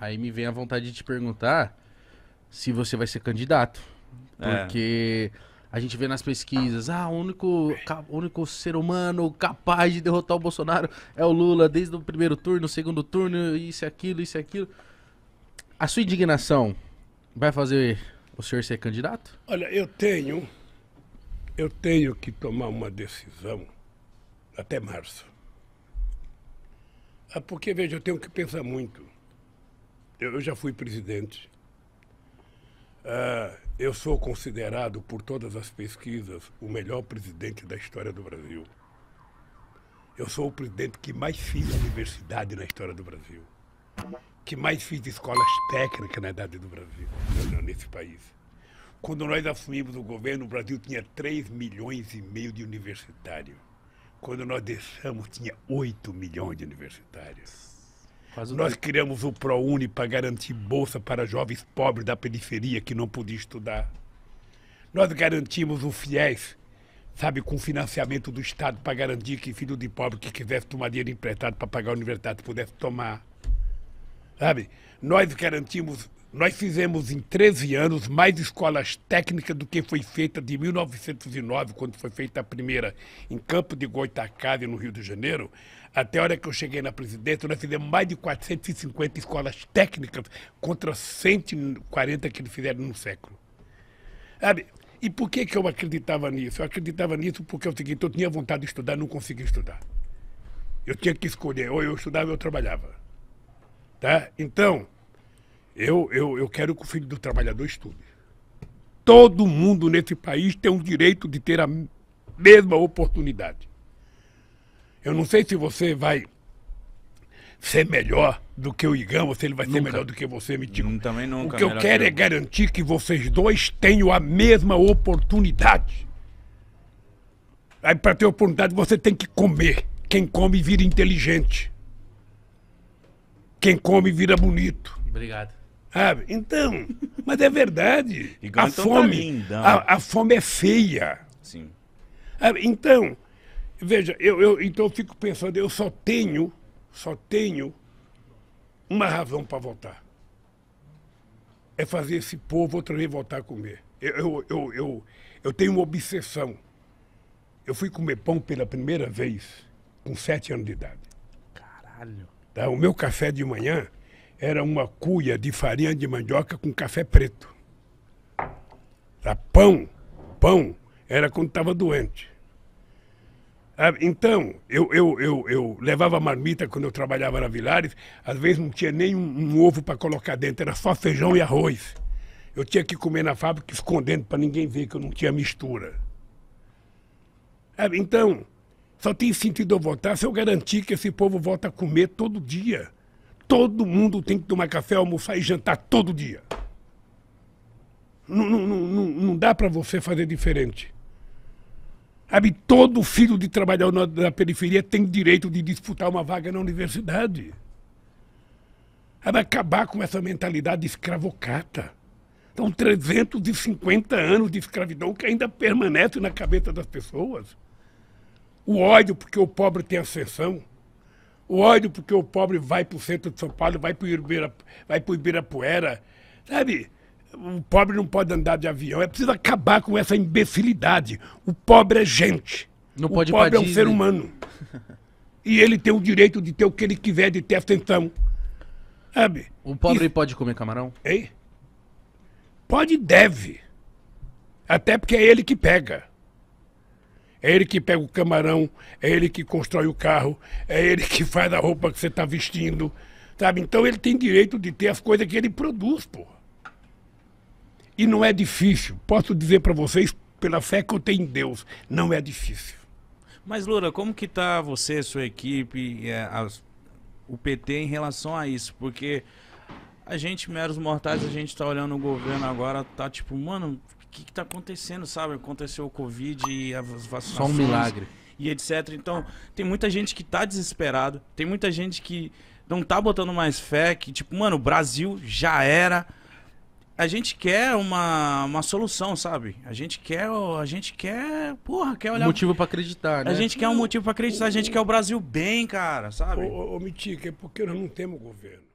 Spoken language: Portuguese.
Aí me vem a vontade de te perguntar se você vai ser candidato. É. Porque é. a gente vê nas pesquisas, ah, o único, único ser humano capaz de derrotar o Bolsonaro é o Lula, desde o primeiro turno, segundo turno, isso e aquilo, isso e aquilo. A sua indignação vai fazer o senhor ser candidato? Olha, eu tenho, eu tenho que tomar uma decisão até março. Ah, porque, veja, eu tenho que pensar muito eu já fui presidente. Uh, eu sou considerado, por todas as pesquisas, o melhor presidente da história do Brasil. Eu sou o presidente que mais fiz universidade na história do Brasil, que mais fiz escolas técnicas na idade do Brasil, nesse país. Quando nós assumimos o governo, o Brasil tinha 3 milhões e meio de universitários. Quando nós deixamos, tinha 8 milhões de universitários. Nós criamos o ProUni para garantir bolsa para jovens pobres da periferia que não podiam estudar. Nós garantimos o FIES, sabe, com financiamento do Estado para garantir que filho de pobre que quisesse tomar dinheiro emprestado para pagar a universidade pudesse tomar. Sabe? Nós garantimos nós fizemos em 13 anos mais escolas técnicas do que foi feita de 1909, quando foi feita a primeira em Campo de Goitacazes, no Rio de Janeiro, até a hora que eu cheguei na presidência, nós fizemos mais de 450 escolas técnicas contra 140 que eles fizeram no século. Sabe? E por que, que eu acreditava nisso? Eu acreditava nisso porque é o seguinte, eu tinha vontade de estudar, não conseguia estudar. Eu tinha que escolher, ou eu estudava ou eu trabalhava. Tá? Então, eu, eu, eu quero que o filho do trabalhador estude. Todo mundo nesse país tem o direito de ter a mesma oportunidade. Eu não sei se você vai ser melhor do que o Igão, ou se ele vai nunca. ser melhor do que você, Mitico. Também nunca. O que eu quero que é eu... é garantir que vocês dois tenham a mesma oportunidade. Aí para ter oportunidade você tem que comer. Quem come vira inteligente. Quem come vira bonito. Obrigado. Ah, então, mas é verdade. Igual a então tá fome, tá linda. A, a, fome é feia. Sim. Ah, então, veja, eu, eu então eu fico pensando, eu só tenho, só tenho uma razão para votar. É fazer esse povo outra vez voltar a comer. Eu, eu, eu, eu, eu tenho uma obsessão. Eu fui comer pão pela primeira vez com sete anos de idade. Caralho. Tá? O meu café de manhã era uma cuia de farinha de mandioca com café preto. Tá? Pão, pão, era quando estava doente. Ah, então, eu, eu, eu, eu levava marmita quando eu trabalhava na Vilares, às vezes não tinha nem um, um ovo para colocar dentro, era só feijão e arroz. Eu tinha que comer na fábrica escondendo para ninguém ver que eu não tinha mistura. Ah, então, só tem sentido eu votar se eu garantir que esse povo volta a comer todo dia. Todo mundo tem que tomar café, almoçar e jantar todo dia. Não, não, não, não dá para você fazer diferente. Sabe, todo filho de trabalhador da periferia tem direito de disputar uma vaga na universidade. Sabe, acabar com essa mentalidade escravocata. São 350 anos de escravidão que ainda permanece na cabeça das pessoas. O ódio porque o pobre tem ascensão, o ódio porque o pobre vai para o centro de São Paulo, vai para o Ibirapuera, sabe? O pobre não pode andar de avião. É preciso acabar com essa imbecilidade. O pobre é gente. Não o pode pobre é um ser né? humano. E ele tem o direito de ter o que ele quiser, de ter atenção. Sabe? O pobre pode comer camarão? Ei? Pode e deve. Até porque é ele que pega. É ele que pega o camarão, é ele que constrói o carro, é ele que faz a roupa que você está vestindo, sabe? Então ele tem direito de ter as coisas que ele produz, pô. E não é difícil. Posso dizer para vocês, pela fé que eu tenho em Deus, não é difícil. Mas, Loura, como que está você, sua equipe, é, as, o PT em relação a isso? Porque a gente, meros mortais, a gente tá olhando o governo agora, tá tipo, mano, o que, que tá acontecendo, sabe? Aconteceu o Covid e as vacinações. Só um milagre. E etc. Então, tem muita gente que tá desesperado, tem muita gente que não tá botando mais fé, que tipo, mano, o Brasil já era. A gente quer uma, uma solução, sabe? A gente quer, a gente quer, porra, quer olhar... Um motivo para acreditar, né? A gente quer um motivo para acreditar, a gente quer o Brasil bem, cara, sabe? Ô, ô, ô Mitica, é porque nós não temos governo.